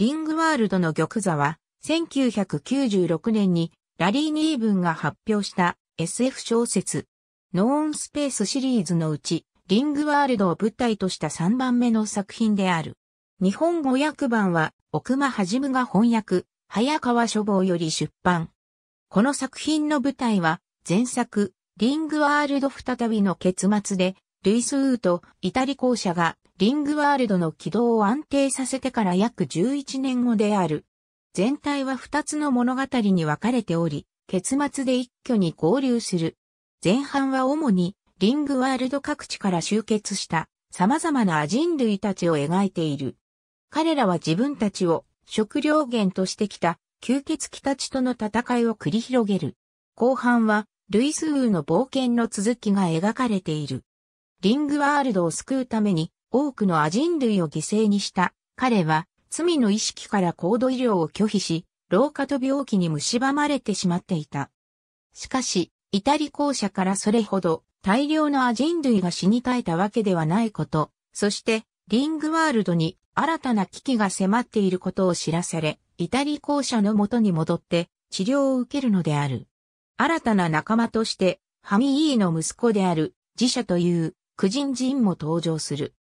リングワールドの玉座は、1996年にラリー・ニーブンが発表した SF 小説、ノーンスペースシリーズのうち、リングワールドを舞台とした3番目の作品である。日本語訳版は、奥間はじむが翻訳、早川書房より出版。この作品の舞台は、前作、リングワールド再びの結末で、ルイス・ウーとイタリ校舎がリングワールドの軌道を安定させてから約11年後である。全体は2つの物語に分かれており、結末で一挙に合流する。前半は主にリングワールド各地から集結した様々な人類たちを描いている。彼らは自分たちを食料源としてきた吸血鬼たちとの戦いを繰り広げる。後半はルイスウーの冒険の続きが描かれている。リングワールドを救うために多くのアジン類を犠牲にした。彼は罪の意識から高度医療を拒否し、老化と病気に蝕まれてしまっていた。しかし、イタリ公社からそれほど大量のアジン類が死に絶えたわけではないこと、そしてリングワールドに新たな危機が迫っていることを知らされ、イタリ公社の元に戻って治療を受けるのである。新たな仲間として、ハミイーの息子である、シャという、クジンジンも登場する。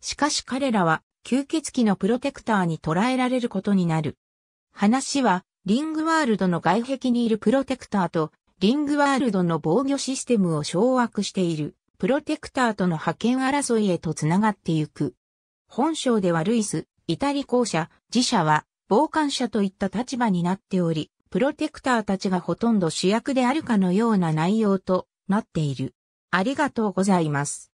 しかし彼らは吸血鬼のプロテクターに捕らえられることになる。話は、リングワールドの外壁にいるプロテクターと、リングワールドの防御システムを掌握している、プロテクターとの覇権争いへと繋がってゆく。本章ではルイス、イタリ公社、自社は、傍観者といった立場になっており、プロテクターたちがほとんど主役であるかのような内容となっている。ありがとうございます。